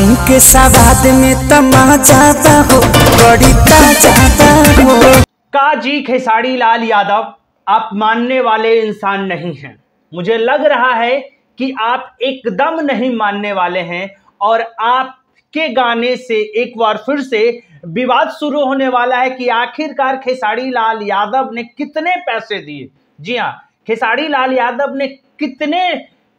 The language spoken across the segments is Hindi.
पानी के सवाद में तमा जाता हो बड़ी जाता हो काजी खेसारी लाल यादव आप मानने वाले इंसान नहीं हैं मुझे लग रहा है कि आप एकदम नहीं मानने वाले हैं और आपके गाने से एक बार फिर से विवाद शुरू होने वाला है कि आखिरकार खेसारी लाल यादव ने कितने पैसे दिए जी हाँ खेसारी लाल यादव ने कितने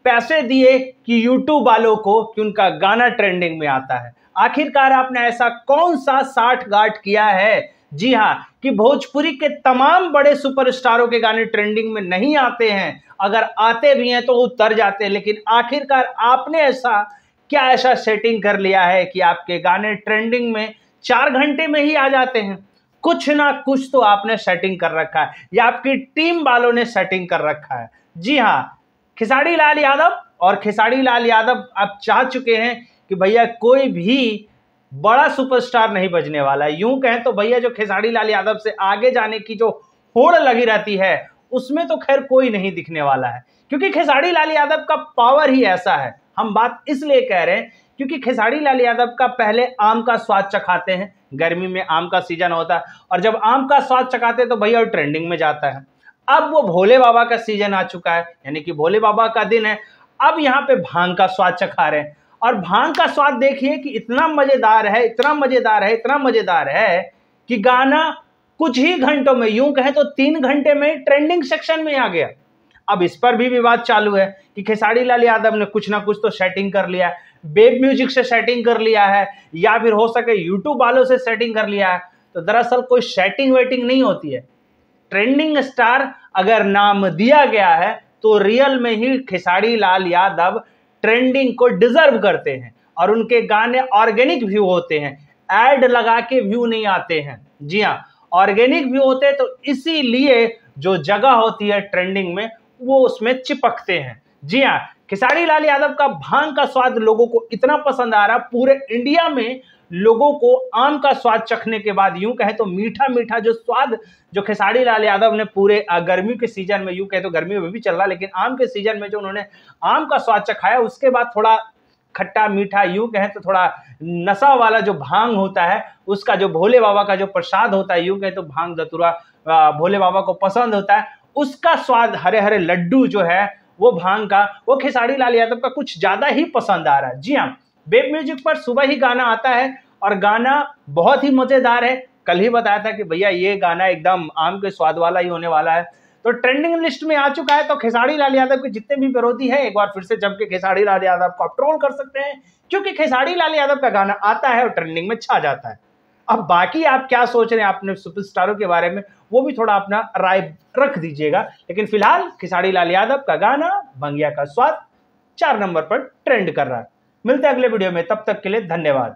पैसे दिए कि यूट्यूब वालों को कि उनका गाना ट्रेंडिंग में आता है आखिरकार आपने ऐसा कौन सा साठ गाठ किया है जी हाँ कि भोजपुरी के तमाम बड़े सुपरस्टारों के गाने ट्रेंडिंग में नहीं आते हैं अगर आते भी हैं तो उतर जाते हैं लेकिन आखिरकार आपने ऐसा क्या ऐसा सेटिंग कर लिया है कि आपके गाने ट्रेंडिंग में चार घंटे में ही आ जाते हैं कुछ ना कुछ तो आपने सेटिंग कर रखा है या आपकी टीम वालों ने सेटिंग कर रखा है जी हाँ खिसाड़ी लाल यादव और खिसाड़ी लाल यादव आप चाह चुके हैं कि भैया कोई भी बड़ा सुपरस्टार नहीं बजने वाला है यूं कहें तो भैया जो खेसारी लाल यादव से आगे जाने की जो होड़ लगी रहती है उसमें तो खैर कोई नहीं दिखने वाला है क्योंकि खेसारी लाल यादव का पावर ही ऐसा है हम बात इसलिए कह रहे हैं क्योंकि खेसारी लाल यादव का पहले आम का स्वाद चखाते हैं गर्मी में आम का सीजन होता है और जब आम का स्वाद चखाते हैं तो भैया ट्रेंडिंग में जाता है अब वो भोले बाबा का सीजन आ चुका है यानी कि भोले बाबा का दिन है अब यहाँ पे भांग का स्वाद चखा रहे हैं और भांग का स्वाद देखिए कि इतना मजेदार है इतना मजेदार है इतना मजेदार है कि गाना कुछ ही घंटों में यूं कहें तो तीन घंटे में ट्रेंडिंग सेक्शन में आ गया अब इस पर भी विवाद चालू है कि खेसारी लाल यादव ने कुछ ना कुछ तो सेटिंग कर लिया है बेब म्यूजिक से सेटिंग कर लिया है या फिर हो सके यूट्यूब वालों से सेटिंग कर लिया है तो दरअसल कोई सेटिंग वेटिंग नहीं होती है ट्रेंडिंग स्टार अगर नाम दिया गया है तो रियल में ही खेसारी लाल यादव ट्रेंडिंग को डिजर्व करते हैं और उनके गाने ऑर्गेनिक व्यू होते हैं एड लगा के व्यू नहीं आते हैं जी हाँ ऑर्गेनिक व्यू होते हैं तो इसीलिए जो जगह होती है ट्रेंडिंग में वो उसमें चिपकते हैं जी हाँ खेसारी लाल यादव का भांग का स्वाद लोगों को इतना पसंद आ रहा पूरे इंडिया में लोगों को आम का स्वाद चखने के बाद यूं कहें तो मीठा मीठा जो स्वाद जो खेसारी लाल यादव ने पूरे गर्मियों के सीजन में यूं कहें तो गर्मियों में भी चल रहा लेकिन आम के सीजन में जो उन्होंने आम का स्वाद चखाया उसके बाद थोड़ा खट्टा मीठा यूं कहें तो थोड़ा नशा वाला जो भांग होता है उसका जो भोले बाबा का जो प्रसाद होता है यूं कहें तो भांग दतुरा भोले बाबा को पसंद होता है उसका स्वाद हरे हरे लड्डू जो है वो भांग का वो खेसारी लाल यादव का कुछ ज़्यादा ही पसंद आ रहा है जी हाँ वेब म्यूजिक पर सुबह ही गाना आता है और गाना बहुत ही मज़ेदार है कल ही बताया था कि भैया ये गाना एकदम आम के स्वाद वाला ही होने वाला है तो ट्रेंडिंग लिस्ट में आ चुका है तो खेसारी लाल यादव के जितने भी विरोधी हैं एक बार फिर से जम के खेसारी लाल यादव को आप ट्रोल कर सकते हैं क्योंकि खेसारी लाल यादव का गाना आता है और ट्रेंडिंग में छा जाता है अब बाकी आप क्या सोच रहे हैं अपने सुपरस्टारों के बारे में वो भी थोड़ा अपना राय रख दीजिएगा लेकिन फिलहाल खिसाड़ी लाल यादव का गाना भंगिया का स्वाद चार नंबर पर ट्रेंड कर रहा है मिलते हैं अगले वीडियो में तब तक के लिए धन्यवाद